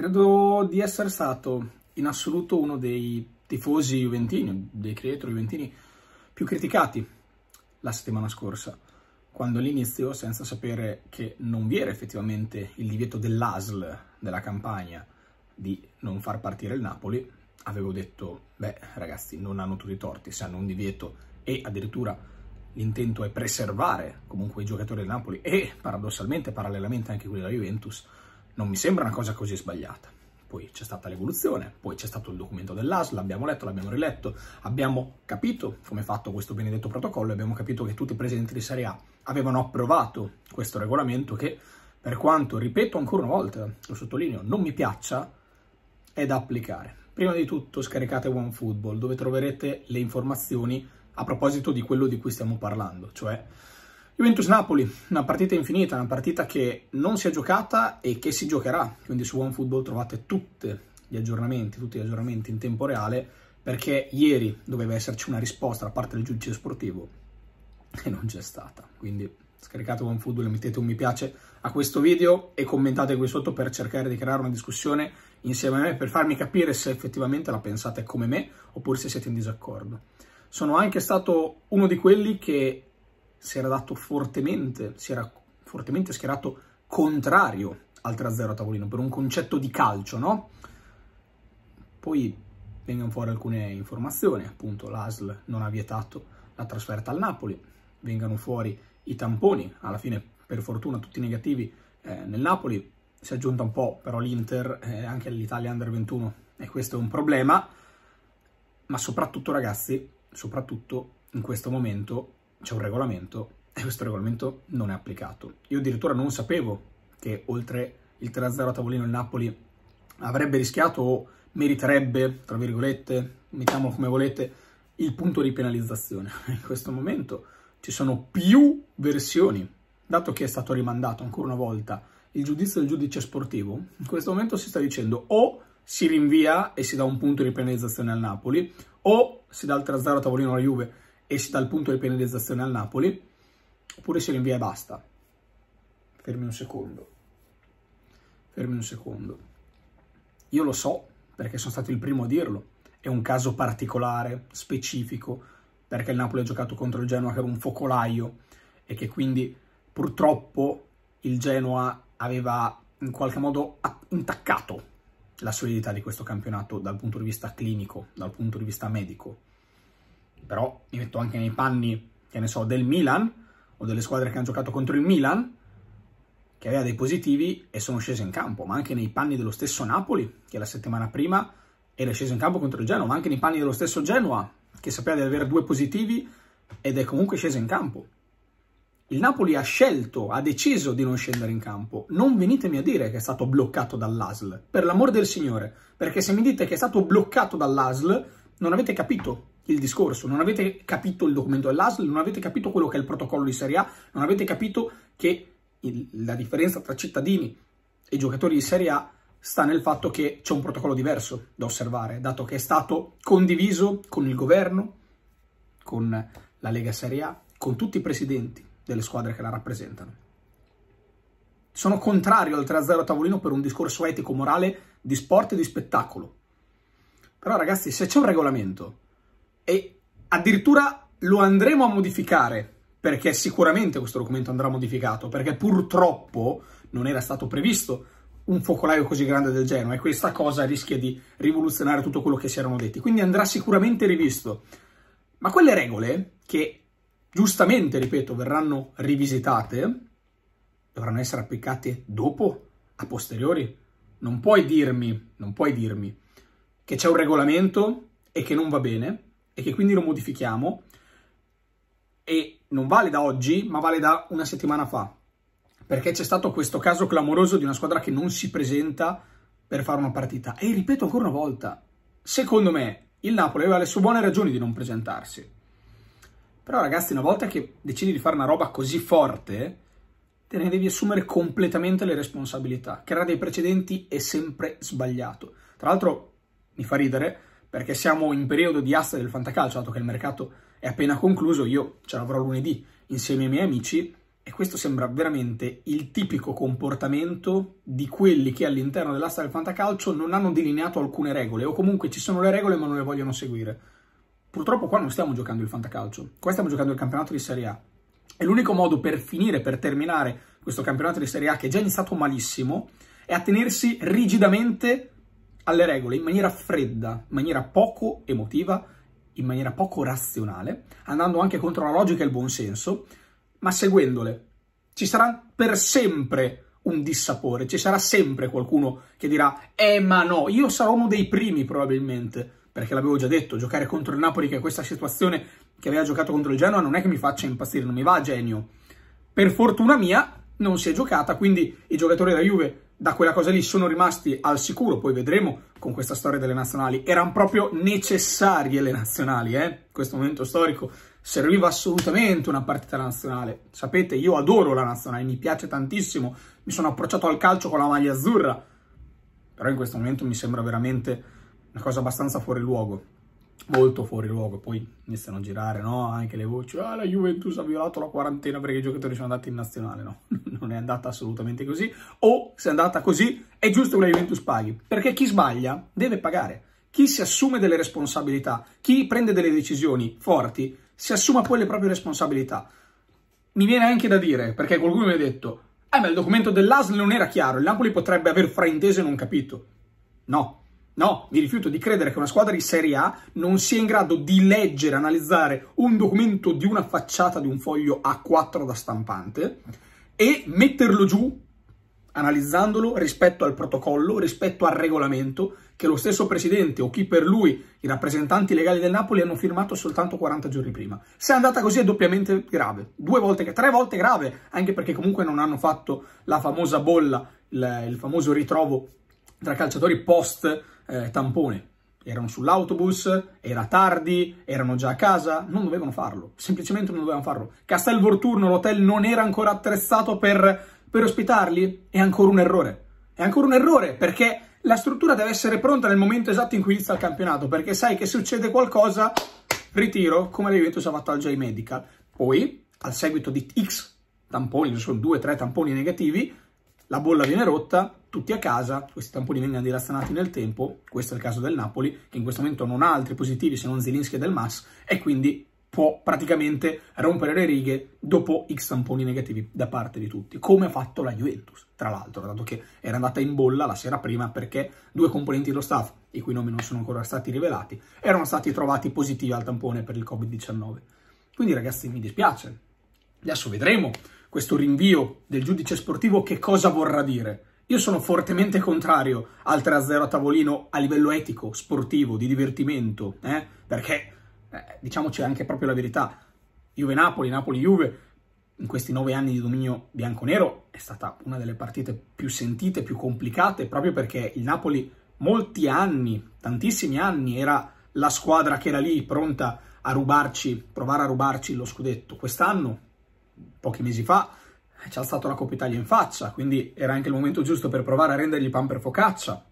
Credo di essere stato in assoluto uno dei tifosi juventini, dei creatori juventini più criticati la settimana scorsa, quando all'inizio, senza sapere che non vi era effettivamente il divieto dell'ASL della campagna di non far partire il Napoli, avevo detto, beh ragazzi, non hanno tutti i torti, se hanno un divieto e addirittura l'intento è preservare comunque i giocatori del Napoli e paradossalmente, parallelamente anche quelli della Juventus, non mi sembra una cosa così sbagliata. Poi c'è stata l'evoluzione, poi c'è stato il documento dell'AS, l'abbiamo letto, l'abbiamo riletto, abbiamo capito come è fatto questo benedetto protocollo, e abbiamo capito che tutti i presidenti di Serie A avevano approvato questo regolamento che, per quanto, ripeto ancora una volta, lo sottolineo, non mi piaccia, è da applicare. Prima di tutto scaricate OneFootball dove troverete le informazioni a proposito di quello di cui stiamo parlando, cioè Juventus-Napoli, una partita infinita, una partita che non si è giocata e che si giocherà, quindi su OneFootball trovate tutti gli aggiornamenti, tutti gli aggiornamenti in tempo reale, perché ieri doveva esserci una risposta da parte del giudice sportivo e non c'è stata, quindi scaricate OneFootball e mettete un mi piace a questo video e commentate qui sotto per cercare di creare una discussione insieme a me per farmi capire se effettivamente la pensate come me oppure se siete in disaccordo. Sono anche stato uno di quelli che si era dato fortemente, si era fortemente schierato contrario al 3-0 a tavolino, per un concetto di calcio, no? Poi vengono fuori alcune informazioni, appunto l'ASL non ha vietato la trasferta al Napoli, vengano fuori i tamponi, alla fine per fortuna tutti negativi eh, nel Napoli, si è aggiunta un po' però l'Inter, eh, anche l'Italia Under 21 e questo è un problema, ma soprattutto ragazzi, soprattutto in questo momento c'è un regolamento e questo regolamento non è applicato. Io addirittura non sapevo che oltre il 3-0 a tavolino il Napoli avrebbe rischiato o meriterebbe, tra virgolette, mettiamolo come volete, il punto di penalizzazione. In questo momento ci sono più versioni, dato che è stato rimandato ancora una volta il giudizio del giudice sportivo, in questo momento si sta dicendo o si rinvia e si dà un punto di penalizzazione al Napoli, o si dà il 3-0 a tavolino alla Juve esci dal punto di penalizzazione al Napoli, oppure se lo invia e basta. Fermi un secondo. Fermi un secondo. Io lo so, perché sono stato il primo a dirlo. È un caso particolare, specifico, perché il Napoli ha giocato contro il Genoa che era un focolaio e che quindi purtroppo il Genoa aveva in qualche modo intaccato la solidità di questo campionato dal punto di vista clinico, dal punto di vista medico però mi metto anche nei panni, che ne so, del Milan o delle squadre che hanno giocato contro il Milan, che aveva dei positivi e sono sceso in campo, ma anche nei panni dello stesso Napoli, che la settimana prima era sceso in campo contro il Genoa, ma anche nei panni dello stesso Genoa, che sapeva di avere due positivi ed è comunque sceso in campo. Il Napoli ha scelto, ha deciso di non scendere in campo. Non venitemi a dire che è stato bloccato dall'ASL, per l'amor del Signore, perché se mi dite che è stato bloccato dall'ASL, non avete capito il discorso, non avete capito il documento dell'ASL, non avete capito quello che è il protocollo di Serie A, non avete capito che il, la differenza tra cittadini e giocatori di Serie A sta nel fatto che c'è un protocollo diverso da osservare, dato che è stato condiviso con il governo, con la Lega Serie A, con tutti i presidenti delle squadre che la rappresentano. Sono contrario al 3-0 a tavolino per un discorso etico-morale di sport e di spettacolo. Però ragazzi, se c'è un regolamento e addirittura lo andremo a modificare, perché sicuramente questo documento andrà modificato, perché purtroppo non era stato previsto un focolaio così grande del genere e questa cosa rischia di rivoluzionare tutto quello che si erano detti. Quindi andrà sicuramente rivisto. Ma quelle regole, che giustamente, ripeto, verranno rivisitate, dovranno essere applicate dopo, a posteriori. Non puoi dirmi, non puoi dirmi che c'è un regolamento e che non va bene e che quindi lo modifichiamo e non vale da oggi, ma vale da una settimana fa, perché c'è stato questo caso clamoroso di una squadra che non si presenta per fare una partita. E ripeto ancora una volta, secondo me il Napoli aveva le sue buone ragioni di non presentarsi. Però ragazzi, una volta che decidi di fare una roba così forte, te ne devi assumere completamente le responsabilità. Creare dei precedenti è sempre sbagliato. Tra l'altro mi fa ridere perché siamo in periodo di asta del fantacalcio, dato che il mercato è appena concluso, io ce l'avrò lunedì insieme ai miei amici e questo sembra veramente il tipico comportamento di quelli che all'interno dell'asta del fantacalcio non hanno delineato alcune regole o comunque ci sono le regole ma non le vogliono seguire. Purtroppo qua non stiamo giocando il fantacalcio, qua stiamo giocando il campionato di Serie A. E l'unico modo per finire, per terminare questo campionato di Serie A che è già iniziato malissimo, è attenersi rigidamente alle regole in maniera fredda, in maniera poco emotiva, in maniera poco razionale, andando anche contro la logica e il buonsenso, ma seguendole. Ci sarà per sempre un dissapore, ci sarà sempre qualcuno che dirà «Eh, ma no, io sarò uno dei primi probabilmente», perché l'avevo già detto, giocare contro il Napoli che è questa situazione che aveva giocato contro il Genoa non è che mi faccia impazzire, non mi va a genio. Per fortuna mia non si è giocata, quindi i giocatori della Juve da quella cosa lì sono rimasti al sicuro, poi vedremo con questa storia delle nazionali, erano proprio necessarie le nazionali, eh? in questo momento storico serviva assolutamente una partita nazionale, sapete io adoro la nazionale, mi piace tantissimo, mi sono approcciato al calcio con la maglia azzurra, però in questo momento mi sembra veramente una cosa abbastanza fuori luogo molto fuori luogo. Poi iniziano a girare no? anche le voci, ah la Juventus ha violato la quarantena perché i giocatori sono andati in nazionale. No, non è andata assolutamente così. O se è andata così è giusto che la Juventus paghi, perché chi sbaglia deve pagare. Chi si assume delle responsabilità, chi prende delle decisioni forti, si assuma poi le proprie responsabilità. Mi viene anche da dire, perché qualcuno mi ha detto, eh ma il documento dell'ASL non era chiaro, il Napoli potrebbe aver frainteso e non capito. No, No, mi rifiuto di credere che una squadra di Serie A non sia in grado di leggere, analizzare un documento di una facciata di un foglio A4 da stampante e metterlo giù analizzandolo rispetto al protocollo, rispetto al regolamento che lo stesso presidente o chi per lui i rappresentanti legali del Napoli hanno firmato soltanto 40 giorni prima. Se è andata così è doppiamente grave, due volte, tre volte grave, anche perché comunque non hanno fatto la famosa bolla, il, il famoso ritrovo tra calciatori post eh, tampone. Erano sull'autobus, era tardi, erano già a casa, non dovevano farlo, semplicemente non dovevano farlo. Castel Volturno, l'hotel non era ancora attrezzato per, per ospitarli? È ancora un errore. È ancora un errore perché la struttura deve essere pronta nel momento esatto in cui inizia il campionato, perché sai che succede qualcosa, ritiro, come la Juventus ha fatto al J-Medical. Poi, al seguito di X tamponi, sono due o tre tamponi negativi, la bolla viene rotta, tutti a casa, questi tamponi vengono dilazionati nel tempo, questo è il caso del Napoli, che in questo momento non ha altri positivi se non Zelinski e Del Mas, e quindi può praticamente rompere le righe dopo x tamponi negativi da parte di tutti, come ha fatto la Juventus, tra l'altro, dato che era andata in bolla la sera prima perché due componenti dello staff, i cui nomi non sono ancora stati rivelati, erano stati trovati positivi al tampone per il Covid-19. Quindi ragazzi mi dispiace, adesso vedremo questo rinvio del giudice sportivo che cosa vorrà dire io sono fortemente contrario al 3-0 a tavolino a livello etico, sportivo, di divertimento, eh? perché eh, diciamoci anche proprio la verità, Juve-Napoli, Napoli-Juve, in questi nove anni di dominio bianco-nero è stata una delle partite più sentite, più complicate, proprio perché il Napoli molti anni, tantissimi anni, era la squadra che era lì pronta a rubarci, provare a rubarci lo scudetto. Quest'anno, pochi mesi fa, ci ha alzato la Coppa Italia in faccia, quindi era anche il momento giusto per provare a rendergli pan per focaccia,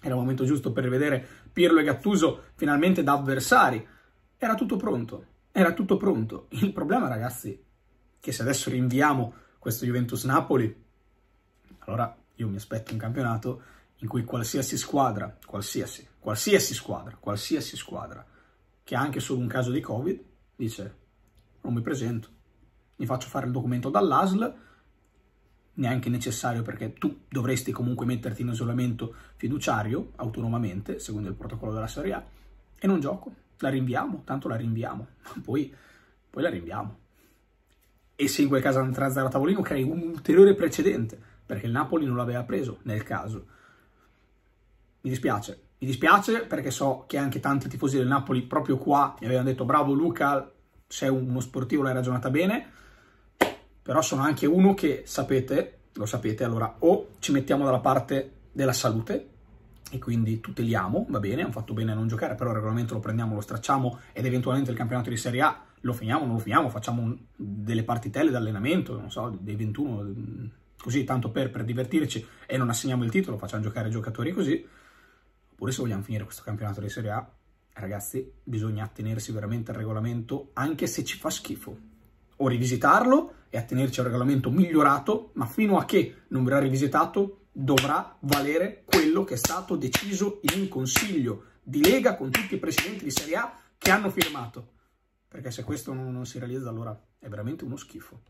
era il momento giusto per vedere Pirlo e Gattuso finalmente da avversari, era tutto pronto, era tutto pronto. Il problema ragazzi, è che se adesso rinviamo questo Juventus-Napoli, allora io mi aspetto un campionato in cui qualsiasi squadra, qualsiasi, qualsiasi squadra, qualsiasi squadra, che ha anche solo un caso di Covid, dice non mi presento, mi faccio fare il documento dall'ASL, neanche necessario perché tu dovresti comunque metterti in isolamento fiduciario autonomamente, secondo il protocollo della Serie A, e non gioco. La rinviamo, tanto la rinviamo, poi, poi la rinviamo. E se in quel caso andrà a tavolino crei un ulteriore precedente, perché il Napoli non l'aveva preso nel caso. Mi dispiace, mi dispiace perché so che anche tanti tifosi del Napoli proprio qua mi avevano detto bravo Luca, sei uno sportivo, l'hai ragionata bene, però sono anche uno che sapete, lo sapete, allora o ci mettiamo dalla parte della salute e quindi tuteliamo, va bene, hanno fatto bene a non giocare, però il regolamento lo prendiamo, lo stracciamo ed eventualmente il campionato di Serie A lo finiamo, non lo finiamo, facciamo un, delle partitelle d'allenamento, non so, dei 21, così tanto per, per divertirci e non assegniamo il titolo, facciamo giocare i giocatori così, oppure se vogliamo finire questo campionato di Serie A, ragazzi, bisogna attenersi veramente al regolamento anche se ci fa schifo, o rivisitarlo e attenerci a un regolamento migliorato, ma fino a che non verrà rivisitato dovrà valere quello che è stato deciso in consiglio di Lega con tutti i presidenti di Serie A che hanno firmato. Perché se questo non si realizza allora è veramente uno schifo.